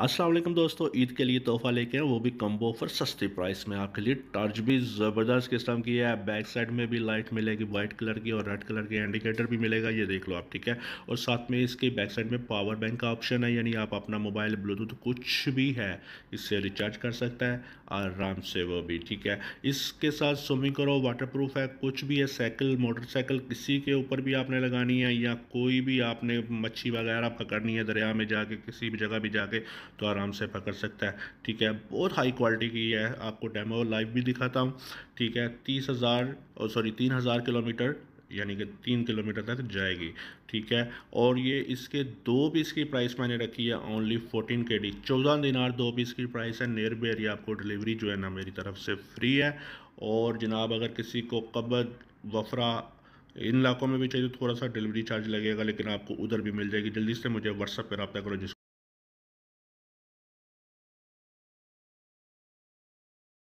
असलम दोस्तों ईद के लिए तोहफा लेके हैं वो भी कम्बो ऑफर सस्ती प्राइस में आपके लिए टॉर्च भी ज़बरदस्त किस्म की है बैक साइड में भी लाइट मिलेगी वाइट कलर की और रेड कलर के इंडिकेटर भी मिलेगा ये देख लो आप ठीक है और साथ में इसके बैक साइड में पावर बैंक का ऑप्शन है यानी आप अपना मोबाइल ब्लूटूथ कुछ भी है इससे रिचार्ज कर सकता है आराम से वो भी ठीक है इसके साथ स्विमिंग करो वाटर है कुछ भी है साइकिल मोटरसाइकिल किसी के ऊपर भी आपने लगानी है या कोई भी आपने मच्छी वगैरह पकड़नी है दरिया में जाके किसी भी जगह भी जाके तो आराम से पकड़ सकता है ठीक है बहुत हाई क्वालिटी की है आपको डेमो लाइव भी दिखाता हूँ ठीक है तीस हज़ार सॉरी तीन हज़ार किलोमीटर यानी कि तीन किलोमीटर तक जाएगी ठीक है और ये इसके दो पीस की प्राइस मैंने रखी है ओनली फोर्टीन के डी चौदह दिनार दो पीस की प्राइस है नियर बाय एरिया आपको डिलीवरी जो है ना मेरी तरफ से फ्री है और जनाब अगर किसी को कब्द वफरा इन इलाकों में भी चाहिए तो थोड़ा सा डिलीवरी चार्ज लगेगा लेकिन आपको उधर भी मिल जाएगी जल्दी से मुझे व्हाट्सअप पर रब्ता करो जिस